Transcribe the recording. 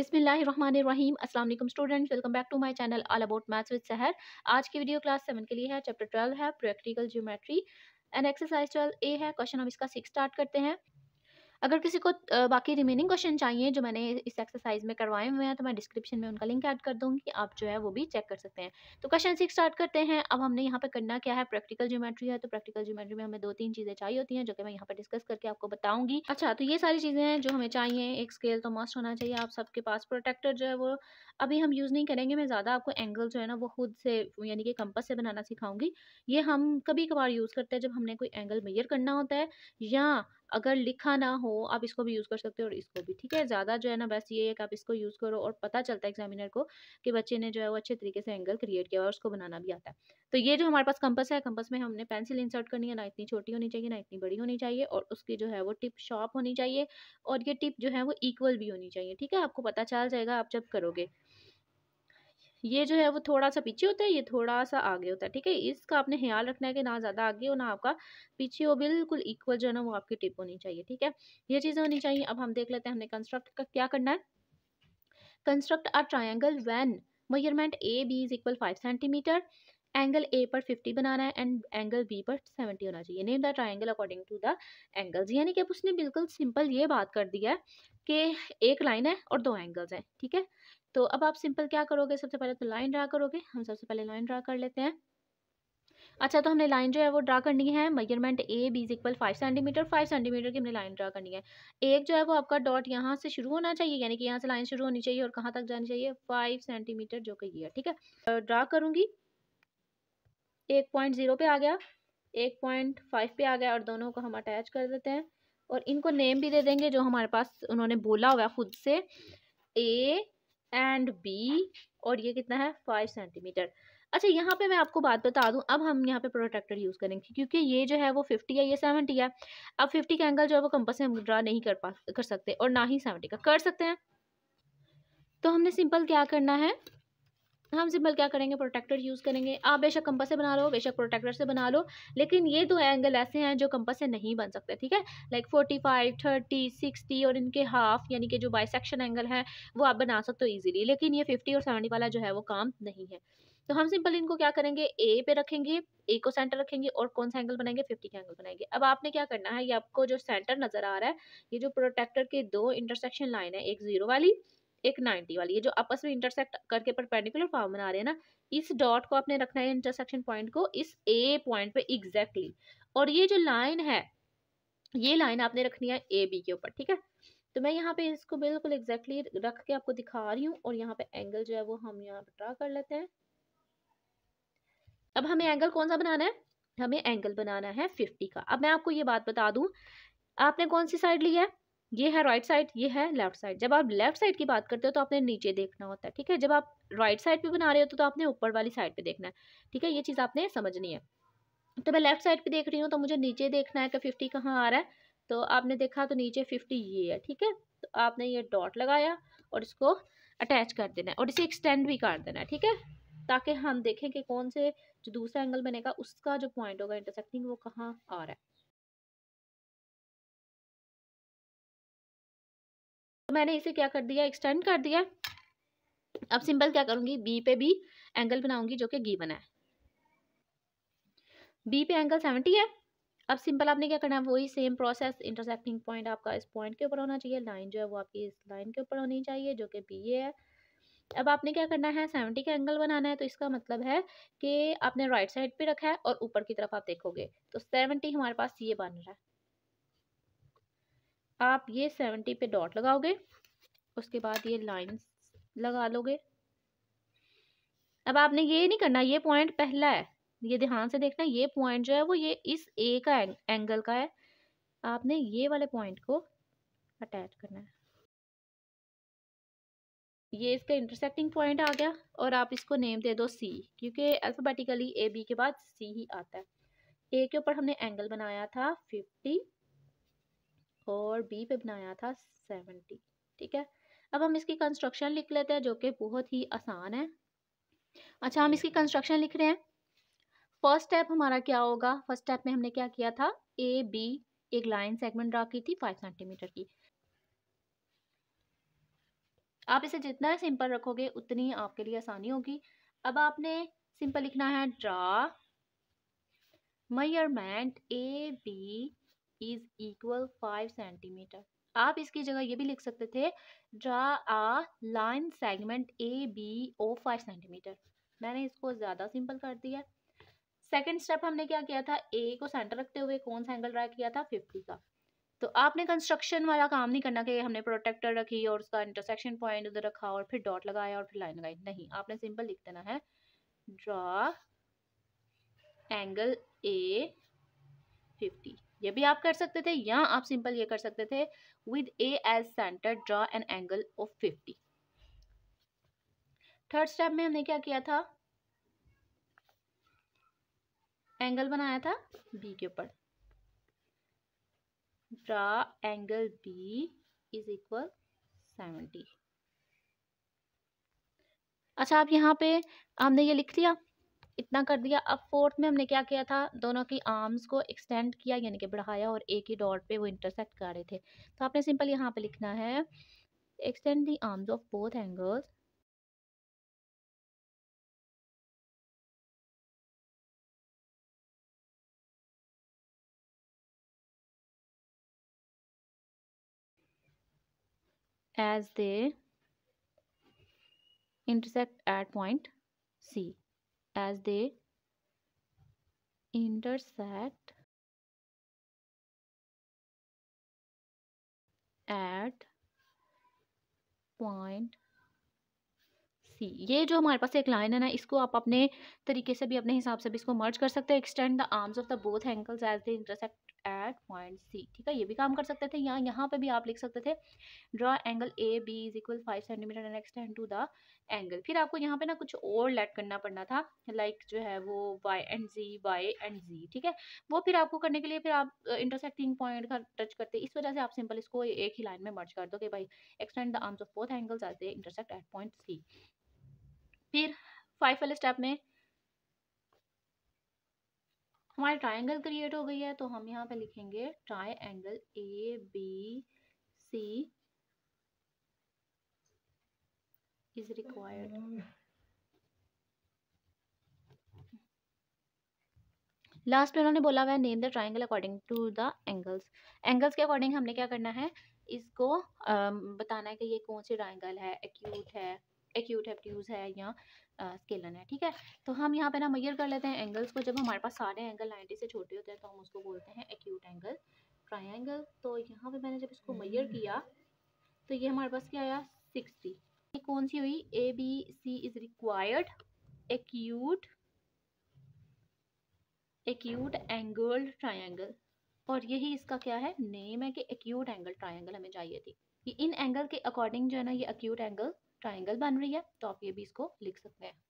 बिसमीम असलम students welcome back to my channel all about maths with Sahar आज की वीडियो क्लास सेवन के लिए है चैप्टर ट्वेल्व है practical geometry and exercise twelve A है क्वेश्चन हम इसका सिक्स स्टार्ट करते हैं अगर किसी को बाकी रिमेनिंग क्वेश्चन चाहिए जो मैंने इस एक्सरसाइज में करवाए हुए हैं तो मैं डिस्क्रिप्शन में उनका लिंक ऐड कर दूंगी आप जो है वो भी चेक कर सकते हैं तो क्वेश्चन सिक्स स्टार्ट करते हैं अब हमने यहाँ पर करना क्या है प्रैक्टिकल ज्योमेट्री है तो प्रैक्टिकल ज्योमेट्री में हमें दो तीन चीज़ें चाहिए होती हैं जो कि मैं यहाँ पर डिस्कस करके आपको बताऊँगी अच्छा तो ये सारी चीज़ें हैं जो हमें चाहिए एक स्केल तो मस्ट होना चाहिए आप सबके पास प्रोटेक्टर जो है वो अभी हम यूज़ नहीं करेंगे मैं ज़्यादा आपको एंगल जो है ना वो खुद से यानी कि कंपस से बनाना सिखाऊंगी ये हम कभी कभार यूज़ करते हैं जब हमने कोई एंगल मेजर करना होता है या अगर लिखा ना हो आप इसको भी यूज़ कर सकते हो और इसको भी ठीक है ज़्यादा जो है ना बस ये है कि आप इसको यूज़ करो और पता चलता है एग्जामिनर को कि बच्चे ने जो है वो अच्छे तरीके से एंगल क्रिएट किया और उसको बनाना भी आता है तो ये जो हमारे पास कंपस है कंपस में हमने पेंसिल इंसर्ट करनी है ना इतनी छोटी होनी चाहिए ना इतनी बड़ी होनी चाहिए और उसकी जो है वो टिप शॉर्प होनी चाहिए और ये टिप जो है वो इक्वल भी होनी चाहिए ठीक है आपको पता चल जाएगा आप जब करोगे ये जो है वो थोड़ा सा पीछे होता है ये थोड़ा सा आगे होता है ठीक है इसका आपने ख्याल रखना है कि ना ज़्यादा आगे हो ना आपका पीछे हो बिल्कुल इक्वल जो है ना वो आपकी टिप होनी चाहिए ठीक है ये चीज़ें होनी चाहिए अब हम देख लेते हैं हमने कंस्ट्रक्ट का क्या करना है construct a triangle when measurement A B is equal five centimetre angle A पर 50 बनाना है एंड एंगल बी पर 70 होना चाहिए name the triangle according to the angles यानी कि अब उसने बिल्कुल सिंपल ये बात कर दिया है कि एक लाइन है और दो एंगल्स हैं ठीक है तो अब आप सिंपल क्या करोगे सबसे पहले तो लाइन ड्रा करोगे हम सबसे पहले लाइन ड्रा कर लेते हैं अच्छा तो हमने लाइन जो है वो ड्रा करनी है measurement A is equal five centimetre five centimetre की हमने लाइन ड्रा करनी है एक जो है वो आपका डॉट यहाँ से शुरू होना चाहिए यानी कि यहाँ से लाइन शुरू होनी चाहिए और कहाँ तक जानी चाहिए फाइव सेंटीमीटर जो कि है ठीक है ड्रा करूँगी एक पॉइंट जीरो पे आ गया एक पॉइंट फाइव पे आ गया और दोनों को हम अटैच कर देते हैं और इनको नेम भी दे देंगे जो हमारे पास उन्होंने बोला हुआ खुद से ए एंड बी और ये कितना है फाइव सेंटीमीटर अच्छा यहाँ पे मैं आपको बात बता दूँ अब हम यहाँ पे प्रोटेक्टर यूज़ करेंगे क्योंकि ये जो है वो फिफ्टी है ये सेवेंटी है अब फिफ्टी का एंगल जो है वो कंपस से हम ड्रा नहीं कर पा कर सकते और ना ही सेवेंटी का कर सकते हैं तो हमने सिंपल क्या करना है हम सिंपल क्या करेंगे प्रोटेक्टर यूज़ करेंगे आप बेशक कंपस से बना लो बेशक प्रोटेक्टर से बना लो लेकिन ये दो एंगल ऐसे हैं जो कंपस से नहीं बन सकते ठीक है like forty five thirty sixty और इनके हाफ यानी कि जो बाइसेक्शन एंगल हैं वो आप बना सकते हो ईजिली लेकिन ये फिफ्टी और सेवेंटी वाला जो है वो काम नहीं है तो हम सिंपल इनको क्या करेंगे ए पे रखेंगे ए को सेंटर रखेंगे और कौन सा एंगल बनाएंगे फिफ्टी का एंगल बनाएंगे अब आपने क्या करना है ये आपको जो सेंटर नज़र आ रहा है ये जो प्रोटेक्टर के दो इंटरसेक्शन लाइन है एक जीरो वाली एक नाइन्टी वाली ये जो आपस में इंटरसेक्ट करके परपेंडिकुलर फॉर्म बना रहे हैं ना इस डॉट को आपने रखना है इंटरसेक्शन पॉइंट को इस ए पॉइंट पे एग्जैक्टली exactly. और ये जो लाइन है ये लाइन आपने रखनी है ए बी के ऊपर ठीक है तो मैं यहाँ पे इसको बिल्कुल एग्जैक्टली exactly रख के आपको दिखा रही हूँ और यहाँ पे एंगल जो है वो हम यहाँ पे ड्रा कर लेते हैं अब हमें एंगल कौन सा बनाना है हमें एंगल बनाना है फिफ्टी का अब मैं आपको ये बात बता दूँ आपने कौन सी साइड ली है ये है राइट साइड ये है लेफ्ट साइड जब आप लेफ्ट साइड की बात करते हो तो आपने नीचे देखना होता है ठीक है जब आप राइट साइड पे बना रहे हो तो, तो आपने ऊपर वाली साइड पे देखना है ठीक है ये चीज़ आपने समझनी है तो मैं लेफ्ट साइड पे देख रही हूँ तो मुझे नीचे देखना है कि फिफ्टी कहाँ आ रहा है तो आपने देखा तो नीचे फिफ्टी ये है ठीक है तो आपने ये डॉट लगाया और इसको अटैच कर देना है और इसे एक्सटेंड भी कर देना है ठीक है ताकि हम देखें कि कौन से जो दूसरा एंगल बनेगा उसका जो पॉइंट होगा इंटरसेक्टिंग वो कहाँ आ रहा है तो मैंने इसे क्या कर दिया एक्सटेंड कर दिया अब सिंपल क्या करूँगी बी पे भी एंगल बनाऊंगी जो कि बना है बी पे एंगल सेवेंटी है अब सिंपल आपने क्या करना है वही सेम प्रोसेस इंटरसेक्टिंग पॉइंट आपका इस पॉइंट के ऊपर होना चाहिए लाइन जो है वो आपकी इस लाइन के ऊपर होनी चाहिए जो कि बी ए है अब आपने क्या करना है सेवेंटी का एंगल बनाना है तो इसका मतलब है कि आपने राइट साइड पे रखा है और ऊपर की तरफ आप देखोगे तो सेवेंटी हमारे पास ये बन रहा है आप ये सेवेंटी पे डॉट लगाओगे उसके बाद ये लाइंस लगा लोगे अब आपने ये नहीं करना ये पॉइंट पहला है ये ध्यान से देखना ये पॉइंट जो है वो ये इस ए का एंग, एंगल का है आपने ये वाले पॉइंट को अटैच करना है ये इसका इंटरसेक्टिंग पॉइंट आ गया और आप इसको नेम दे दो सी क्योंकि अल्फ़ाबेटिकली ए बी के बाद सी ही आता है ए के ऊपर हमने एंगल बनाया था फिफ्टी और बी पे बनाया था सेवेंटी ठीक है अब हम इसकी कंस्ट्रक्शन लिख लेते हैं जो कि बहुत ही आसान है अच्छा हम इसकी कंस्ट्रक्शन लिख रहे हैं फर्स्ट स्टेप हमारा क्या होगा फर्स्ट स्टेप में हमने क्या किया था ए बी एक लाइन सेगमेंट ड्रा की थी फाइव सेंटीमीटर की आप इसे जितना सिंपल रखोगे उतनी आपके लिए आसानी होगी अब आपने सिंपल लिखना है draw measurement A B is equal five centimetre आप इसकी जगह ये भी लिख सकते थे draw a line segment A B of five centimetre मैंने इसको ज़्यादा सिंपल कर दिया सेकेंड स्टेप हमने क्या किया था ए को सेंटर रखते हुए कौन सा एंगल ड्रा किया था फिफ्टी का तो आपने कंस्ट्रक्शन वाला काम नहीं करना कि हमने प्रोटेक्टर रखी और उसका इंटरसेक्शन पॉइंट उधर रखा और फिर डॉट लगाया और फिर लाइन लगाई नहीं आपने सिंपल लिख देना है ड्रा एंगल ए फिफ्टी ये भी आप कर सकते थे या आप सिंपल ये कर सकते थे with A as centre draw an angle of fifty third step में हमने क्या किया था एंगल बनाया था बी के ऊपर draw angle B is equal seventy अच्छा आप यहाँ पे हमने ये लिख लिया इतना कर दिया अब फोर्थ में हमने क्या किया था दोनों की आर्म्स को एक्सटेंड किया यानी कि बढ़ाया और एक ही डॉट पे वो इंटरसेक्ट कर रहे थे तो आपने सिंपल यहाँ पे लिखना है extend the arms of both angles as they intersect at point C as they intersect at point C ये जो हमारे पास एक लाइन है ना इसको आप अपने तरीके से भी अपने हिसाब से भी इसको मर्ज कर सकते हैं extend the arms of the both angles as they intersect at point C ठीक है ये भी काम कर सकते थे यहाँ यहाँ पे भी आप लिख सकते थे draw angle A B is equal five centimetre and extend to the angle फिर आपको यहाँ पे ना कुछ और लेट करना पड़ना था लाइक like जो है वो Y and G Y and G ठीक है वो फिर आपको करने के लिए फिर आप इंटरसेक्टिंग पॉइंट का टच करते इस वजह से आप सिंपल इसको एक ही लाइन में मर्ज कर दो कि भाई extend the arms of both angles as they intersect at point C फिर फाइव वाले स्टेप में हमारी ट्राइंगल क्रिएट हो गई है तो हम यहाँ पे लिखेंगे triangle A B C is required last में उन्होंने बोला हुआ name the triangle according to the angles angles के अकॉर्डिंग हमने क्या करना है इसको बताना है कि ये कौन सी ट्राइंगल है एक्यूट है एक्यूट एप्ट्यूज है या स्केलन है ठीक है तो हम यहाँ पे ना मैयर कर लेते हैं एंगल्स को जब हमारे पास सारे एंगल 90 से छोटे होते हैं तो हम उसको बोलते हैं एक्यूट एंगल ट्राइंगल तो यहाँ पे मैंने जब इसको मैयर हम्म। किया तो ये हमारे पास क्या आया सिक्सटी ये कौन सी हुई A B C is required acute acute angle triangle और यही इसका क्या है नेम है कि एक्यूट एंगल ट्राइंगल हमें चाहिए थी कि इन एंगल के अकॉर्डिंग जो है ना ये एक्यूट एंगल ट्राइंगल बन रही है तो आप ये भी इसको लिख सकते हैं